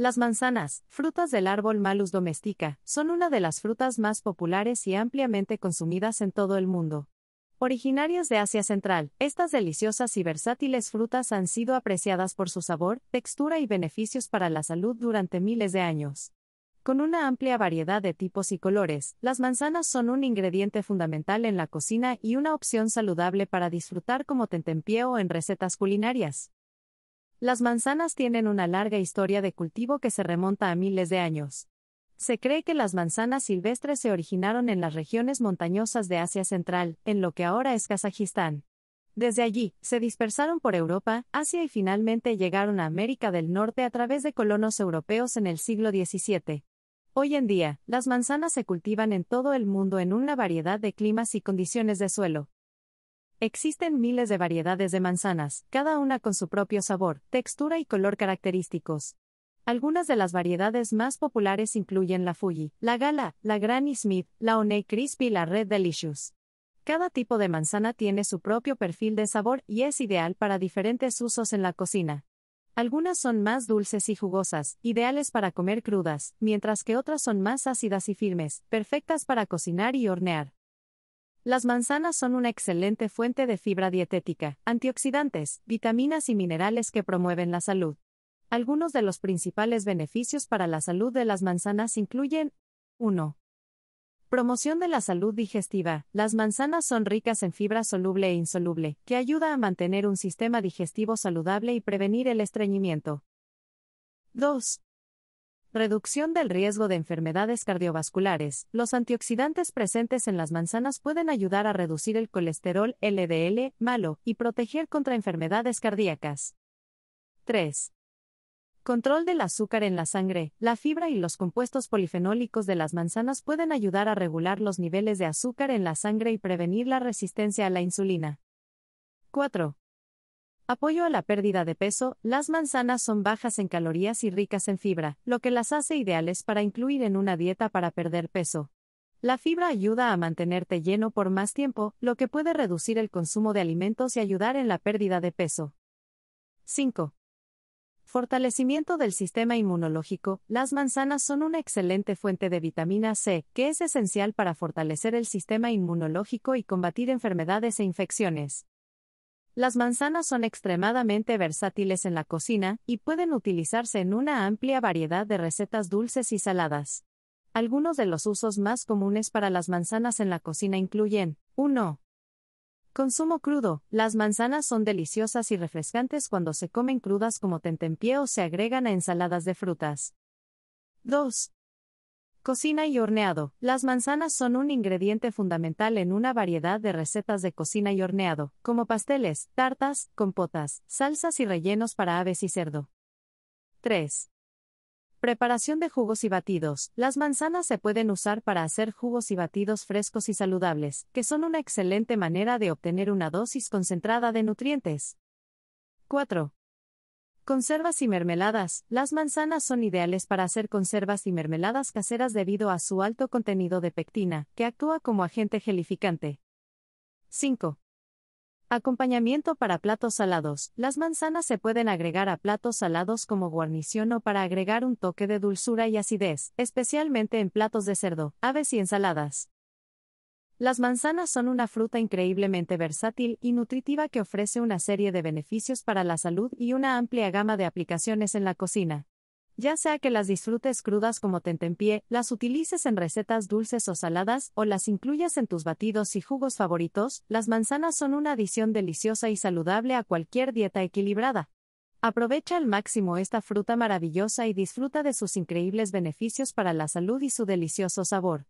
Las manzanas, frutas del árbol Malus domestica, son una de las frutas más populares y ampliamente consumidas en todo el mundo. Originarias de Asia Central, estas deliciosas y versátiles frutas han sido apreciadas por su sabor, textura y beneficios para la salud durante miles de años. Con una amplia variedad de tipos y colores, las manzanas son un ingrediente fundamental en la cocina y una opción saludable para disfrutar como tentempié o en recetas culinarias. Las manzanas tienen una larga historia de cultivo que se remonta a miles de años. Se cree que las manzanas silvestres se originaron en las regiones montañosas de Asia Central, en lo que ahora es Kazajistán. Desde allí, se dispersaron por Europa, Asia y finalmente llegaron a América del Norte a través de colonos europeos en el siglo XVII. Hoy en día, las manzanas se cultivan en todo el mundo en una variedad de climas y condiciones de suelo. Existen miles de variedades de manzanas, cada una con su propio sabor, textura y color característicos. Algunas de las variedades más populares incluyen la Fuji, la Gala, la Granny Smith, la One Crispy y la Red Delicious. Cada tipo de manzana tiene su propio perfil de sabor y es ideal para diferentes usos en la cocina. Algunas son más dulces y jugosas, ideales para comer crudas, mientras que otras son más ácidas y firmes, perfectas para cocinar y hornear. Las manzanas son una excelente fuente de fibra dietética, antioxidantes, vitaminas y minerales que promueven la salud. Algunos de los principales beneficios para la salud de las manzanas incluyen 1. Promoción de la salud digestiva. Las manzanas son ricas en fibra soluble e insoluble, que ayuda a mantener un sistema digestivo saludable y prevenir el estreñimiento. 2. Reducción del riesgo de enfermedades cardiovasculares. Los antioxidantes presentes en las manzanas pueden ayudar a reducir el colesterol LDL malo y proteger contra enfermedades cardíacas. 3. Control del azúcar en la sangre. La fibra y los compuestos polifenólicos de las manzanas pueden ayudar a regular los niveles de azúcar en la sangre y prevenir la resistencia a la insulina. 4. Apoyo a la pérdida de peso, las manzanas son bajas en calorías y ricas en fibra, lo que las hace ideales para incluir en una dieta para perder peso. La fibra ayuda a mantenerte lleno por más tiempo, lo que puede reducir el consumo de alimentos y ayudar en la pérdida de peso. 5. Fortalecimiento del sistema inmunológico. Las manzanas son una excelente fuente de vitamina C, que es esencial para fortalecer el sistema inmunológico y combatir enfermedades e infecciones. Las manzanas son extremadamente versátiles en la cocina y pueden utilizarse en una amplia variedad de recetas dulces y saladas. Algunos de los usos más comunes para las manzanas en la cocina incluyen 1. Consumo crudo. Las manzanas son deliciosas y refrescantes cuando se comen crudas como tentempié o se agregan a ensaladas de frutas. 2. Cocina y horneado. Las manzanas son un ingrediente fundamental en una variedad de recetas de cocina y horneado, como pasteles, tartas, compotas, salsas y rellenos para aves y cerdo. 3. Preparación de jugos y batidos. Las manzanas se pueden usar para hacer jugos y batidos frescos y saludables, que son una excelente manera de obtener una dosis concentrada de nutrientes. 4. Conservas y mermeladas. Las manzanas son ideales para hacer conservas y mermeladas caseras debido a su alto contenido de pectina, que actúa como agente gelificante. 5. Acompañamiento para platos salados. Las manzanas se pueden agregar a platos salados como guarnición o para agregar un toque de dulzura y acidez, especialmente en platos de cerdo, aves y ensaladas. Las manzanas son una fruta increíblemente versátil y nutritiva que ofrece una serie de beneficios para la salud y una amplia gama de aplicaciones en la cocina. Ya sea que las disfrutes crudas como tentempié, las utilices en recetas dulces o saladas, o las incluyas en tus batidos y jugos favoritos, las manzanas son una adición deliciosa y saludable a cualquier dieta equilibrada. Aprovecha al máximo esta fruta maravillosa y disfruta de sus increíbles beneficios para la salud y su delicioso sabor.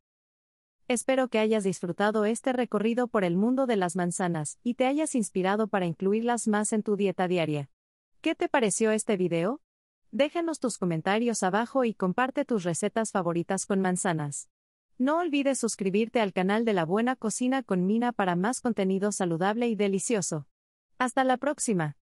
Espero que hayas disfrutado este recorrido por el mundo de las manzanas y te hayas inspirado para incluirlas más en tu dieta diaria. ¿Qué te pareció este video? Déjanos tus comentarios abajo y comparte tus recetas favoritas con manzanas. No olvides suscribirte al canal de La Buena Cocina con Mina para más contenido saludable y delicioso. Hasta la próxima.